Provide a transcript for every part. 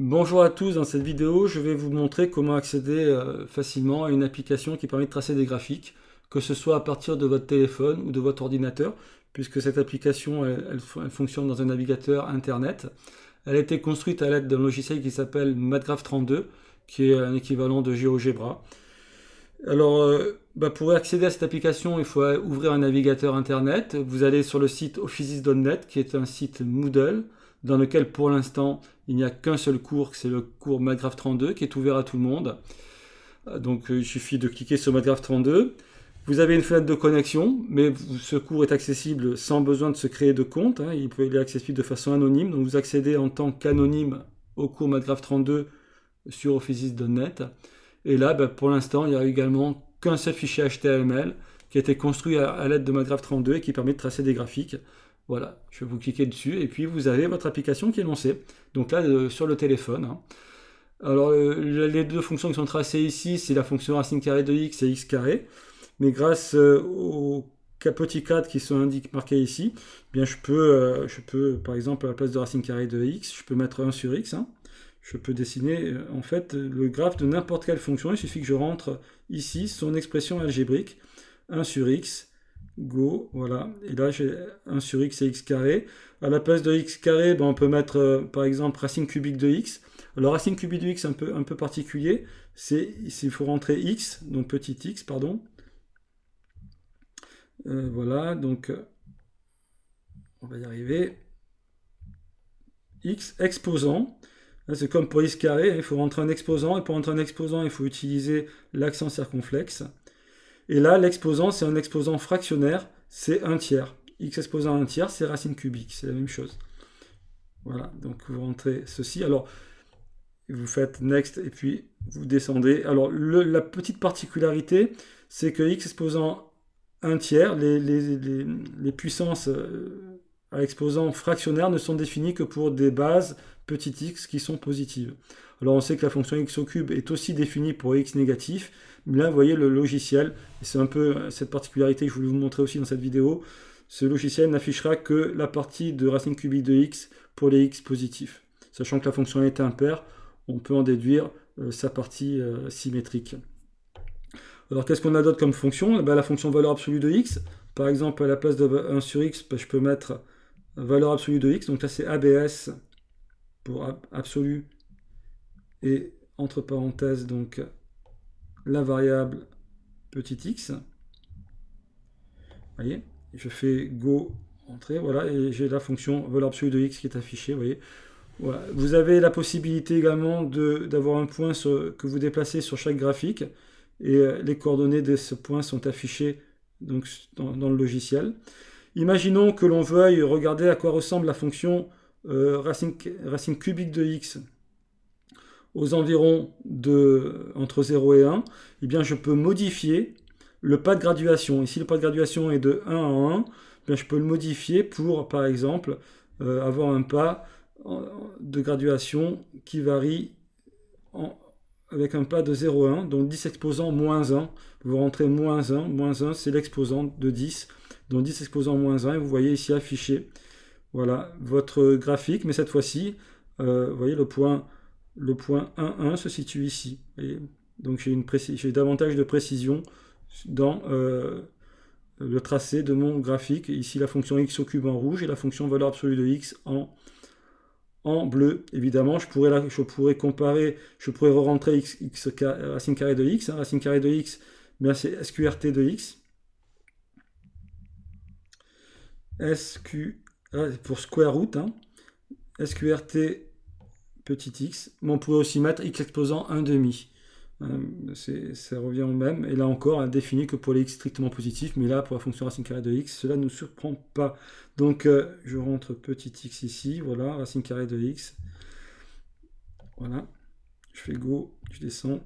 Bonjour à tous, dans cette vidéo je vais vous montrer comment accéder euh, facilement à une application qui permet de tracer des graphiques, que ce soit à partir de votre téléphone ou de votre ordinateur, puisque cette application elle, fonctionne dans un navigateur internet. Elle a été construite à l'aide d'un logiciel qui s'appelle MatGraph32, qui est un équivalent de GeoGebra. Alors, euh, bah, pour accéder à cette application, il faut ouvrir un navigateur internet. Vous allez sur le site offices.net, qui est un site Moodle dans lequel pour l'instant il n'y a qu'un seul cours, c'est le cours MATGRAF 32 qui est ouvert à tout le monde. Euh, donc euh, il suffit de cliquer sur MadGraph 32. Vous avez une fenêtre de connexion, mais ce cours est accessible sans besoin de se créer de compte. Hein. Il, peut, est accessible de façon anonyme. Donc vous accédez en tant qu'anonyme au cours MATGRAF 32 sur offices.net. Et là, bah, pour l'instant, il n'y a également qu'un seul fichier HTML qui a été construit à, l'aide de MATGRAF 32 et qui permet de tracer des graphiques. Voilà, je vais vous cliquer dessus et puis vous avez votre application qui est lancée. Donc là, euh, sur le téléphone. Hein. Alors, euh, les deux fonctions qui sont tracées ici, c'est la fonction racine carrée de x et x carré. Mais grâce euh, aux petits cadres qui sont indiqués, marqués ici, bien je peux, je peux, par exemple, à la place de racine carrée de x, je peux mettre 1 sur x. Hein. Je peux dessiner, en fait, le graphe de n'importe quelle fonction. Il suffit que je rentre ici son expression algébrique, 1 sur x, Go, voilà. Et là, j'ai 1 sur x et x carré. À la place de x carré, ben, on peut mettre, euh, par exemple, racine cubique de x. Alors, racine cubique de x, un peu, un peu particulier, c'est il faut rentrer x, donc petit x, pardon. Euh, voilà, donc, on va y arriver. x exposant. C'est comme pour x carré, hein, il faut rentrer un exposant, et pour rentrer un exposant, il faut utiliser l'accent circonflexe. Et là, l'exposant, c'est un exposant fractionnaire, c'est un tiers. x exposant un tiers, c'est racine cubique, c'est la même chose. Voilà, donc vous rentrez ceci. Alors, vous faites next et puis vous descendez. Alors, la petite particularité, c'est que x exposant un tiers, les puissances euh, à exposant fractionnaire ne sont définies que pour des bases petit x qui sont positives. Alors on sait que la fonction x au cube est aussi définie pour x négatif. Là, vous voyez le logiciel, c'est un peu euh, cette particularité que je voulais vous montrer aussi dans cette vidéo. Ce logiciel n'affichera que la partie de racine cubique de x pour les x positifs. Sachant que la fonction est impaire, on peut en déduire euh, sa partie euh, symétrique. Alors qu'est-ce qu'on a d'autre comme fonction eh ben, La fonction valeur absolue de x. Par exemple, à la place de 1 sur x, ben, je peux mettre valeur absolue de x. Donc là, c'est ABS pour absolu et entre parenthèses donc la variable petit x. Vous voyez, je fais go entrée, voilà, et j'ai la fonction valeur absolue de x qui est affichée, vous voyez. Vous avez la possibilité également d'avoir un point que vous déplacez sur chaque graphique et euh, les coordonnées de ce point sont affichées donc, dans le logiciel. Imaginons que l'on veuille regarder à quoi ressemble la fonction euh, racine, cubique de x aux environs de entre 0 et 1, et eh bien je peux modifier le pas de graduation. Ici, le pas de graduation est de 1 à 1. bien, je peux le modifier pour, par exemple, euh, avoir un pas de graduation qui varie avec un pas de 0 à 1, donc 10 exposants moins 1. Vous rentrez moins 1, moins 1, c'est l'exposant de 10. Donc 10 exposants moins 1, et vous voyez ici affiché voilà, votre graphique, mais cette fois-ci, euh, vous voyez, le point, le point 1, 1 se situe ici. donc j'ai davantage de précision dans euh, le tracé de mon graphique. Ici, la fonction x au cube en rouge et la fonction valeur absolue de x en, en bleu. Évidemment, je pourrais, je pourrais comparer, je pourrais re rentrer x, racine carrée de x. Hein, racine carrée de x, mais c'est sqrt de x. sqrt Hein, pour square root, hein. sqrt petit x, mais on pourrait aussi mettre x exposant 1,5. demi. Hein, ça revient au même, et là encore, à que pour les x strictement positifs, mais là, pour la fonction racine carrée de x, cela ne nous surprend pas. Donc, euh, je rentre petit x ici, voilà, racine carrée de x, voilà, je fais go, je descends,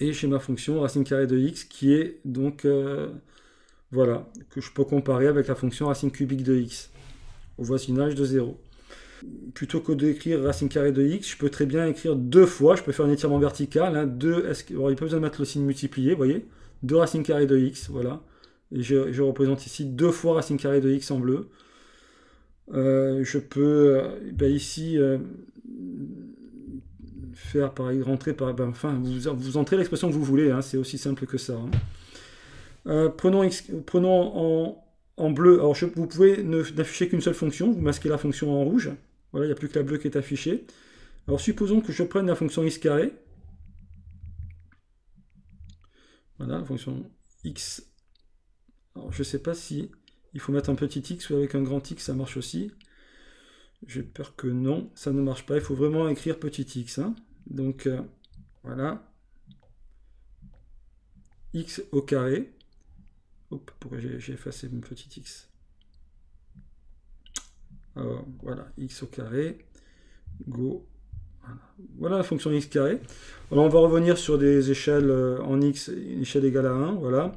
et j'ai ma fonction racine carrée de x, qui est donc, euh, voilà, que je peux comparer avec la fonction racine cubique de x au voisinage de 0. Plutôt que d'écrire racine carrée de x, je peux très bien écrire deux fois, je peux faire un étirement vertical, hein. il est n'y a pas besoin de mettre le signe multiplié, vous voyez 2 racine carrée de x, voilà. je, représente ici deux fois racine carrée de x en bleu. Euh, je peux euh, ben, ici euh, faire par rentrer par ben, enfin vous, vous entrez l'expression que vous voulez hein. c'est aussi simple que ça hein. prenons en en bleu, alors vous pouvez n'afficher qu'une seule fonction, vous masquez la fonction en rouge. Voilà, il n'y a plus que la bleue qui est affichée. Alors supposons que je prenne la fonction x carré. Voilà, la fonction x. Alors je ne sais pas si il faut mettre un petit x ou avec un grand x ça marche aussi. J'ai peur que non, ça ne marche pas. Il faut vraiment écrire petit x. Hein. Donc euh, voilà. x au carré. Pourquoi j'ai effacé mon petit x Alors, voilà, x au carré, go. Voilà. la fonction x carré. Alors, on va revenir sur des échelles euh, en x, une échelle égale à 1, voilà.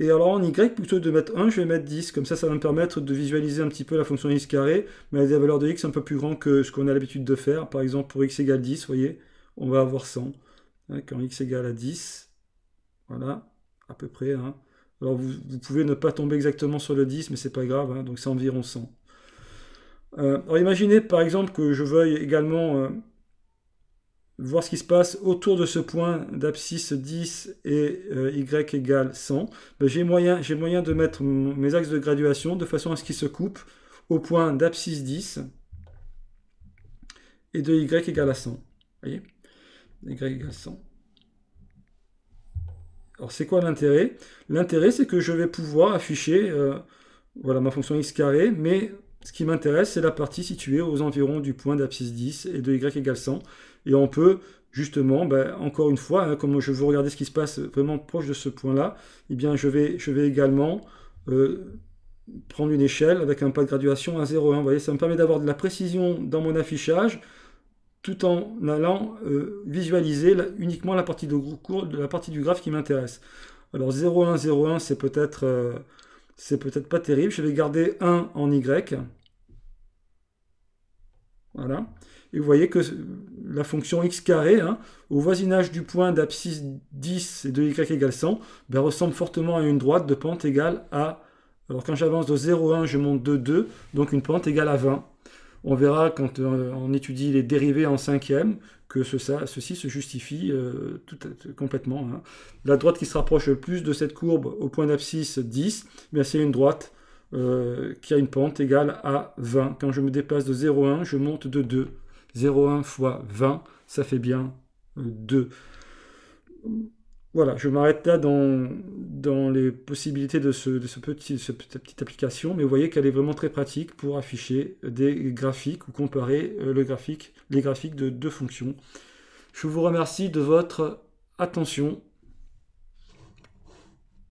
Et alors en y, plutôt de mettre 1, je vais mettre 10. Comme ça, ça va me permettre de visualiser un petit peu la fonction x carré, mais avec des valeurs de x un peu plus grandes que ce qu'on a l'habitude de faire. Par exemple, pour x égale 10, vous voyez, on va avoir 100. Hein, quand x égale à 10, voilà, à peu près. Hein. Alors vous, pouvez ne pas tomber exactement sur le 10, mais c'est pas grave, hein, donc c'est environ 100. Euh, alors imaginez par exemple que je veuille également euh, voir ce qui se passe autour de ce point d'abscisse 10 et euh, y égale 100. Ben, j'ai moyen, moyen de mettre mes axes de graduation de façon à ce qu'ils se coupent au point d'abscisse 10 et de y égale à 100. Vous voyez Y égale 100. Alors c'est quoi l'intérêt L'intérêt c'est que je vais pouvoir afficher euh, voilà, ma fonction x carré, mais ce qui m'intéresse c'est la partie située aux environs du point d'abscisse 10 et de y égale 100. Et on peut justement, ben, encore une fois, hein, comme je veux regarder ce qui se passe vraiment proche de ce point-là, eh bien je vais, je vais également euh, prendre une échelle avec un pas de graduation à 0,1. Vous voyez, ça me permet d'avoir de la précision dans mon affichage tout en allant euh, visualiser uniquement la partie, de, la partie du graphe qui m'intéresse. Alors 0, 1, 0, 1, c'est peut-être euh, peut-être pas terrible. Je vais garder 1 en Y. Voilà. Et vous voyez que euh, la fonction x carré, hein, au voisinage du point d'abscisse 10 et de y égale 100, ben, ressemble fortement à une droite de pente égale à... Alors quand j'avance de 0,1, je monte de 2, donc une pente égale à 20. On verra quand euh, on étudie les dérivés en cinquième que ceci se justifie euh, tout, complètement. Hein. La droite qui se rapproche le plus de cette courbe au point d'abscisse 10, eh c'est une droite euh, qui a une pente égale à 20. Quand je me déplace de 0,1, je monte de 2. 0,1 fois 20, ça fait bien 2 voilà, je m'arrête là dans, dans, les possibilités de, ce, petit, cette petite application, mais vous voyez qu'elle est vraiment très pratique pour afficher des graphiques ou comparer euh, le graphique, les graphiques de deux fonctions. Je vous remercie de votre attention.